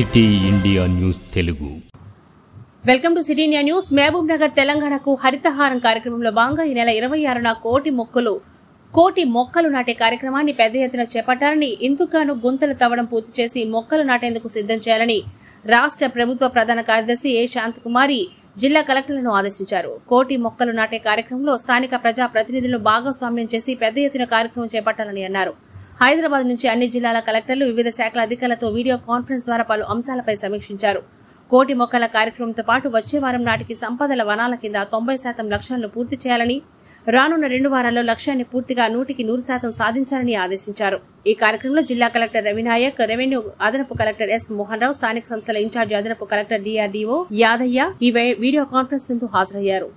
city India news Telugu welcome to city India news Mahbubnagar తెలంగాణకు హరితహారం కార్యక్రమంలో భాగంగా ఈ నెల ఇరవై ఆరున కోటి మొక్కలు కోటి మొక్కలు నాటే కార్యక్రమాన్ని పెద్ద ఎత్తున చేపట్టాలని ఇందుకుగాను గుంతలు తవ్వడం పూర్తి చేసి మొక్కలు నాటేందుకు సిద్ధం చేయాలని రాష్ట్ర ప్రభుత్వ ప్రధాన కార్యదర్శి ఏ కుమారి జిల్లా కలెక్టర్లను ఆదేశించారు కోటి మొక్కలు నాటే కార్యక్రమంలో స్థానిక ప్రజా ప్రతినిధులను భాగస్వామ్యం చేసి పెద్ద ఎత్తున కార్యక్రమం చేపట్టాలని అన్నారు హైదరాబాద్ నుంచి అన్ని జిల్లాల కలెక్టర్లు వివిధ శాఖల అధికారులతో వీడియో కాన్ఫరెన్స్ ద్వారా పలు అంశాలపై సమీక్షించారు కోటి మొక్కల కార్యక్రమంతో పాటు వచ్చే వారం నాటికి సంపదల వనాల కింద తొంభై శాతం లక్ష్యాలను పూర్తి చేయాలని రానున్న రెండు వారాల్లో లక్ష్యాన్ని పూర్తిగా నూటికి నూరు శాతం సాధించాలని ఆదేశించారు ఈ కార్యక్రమంలో జిల్లా కలెక్టర్ రవినాయక్ రెవెన్యూ అదనపు కలెక్టర్ ఎస్ మోహన్ స్థానిక సంస్థల ఇన్ఛార్జి అదనపు కలెక్టర్ డిఆర్డీఓ యాదయ్య ఈ వీడియో కాన్ఫరెన్స్ హాజరయ్యారు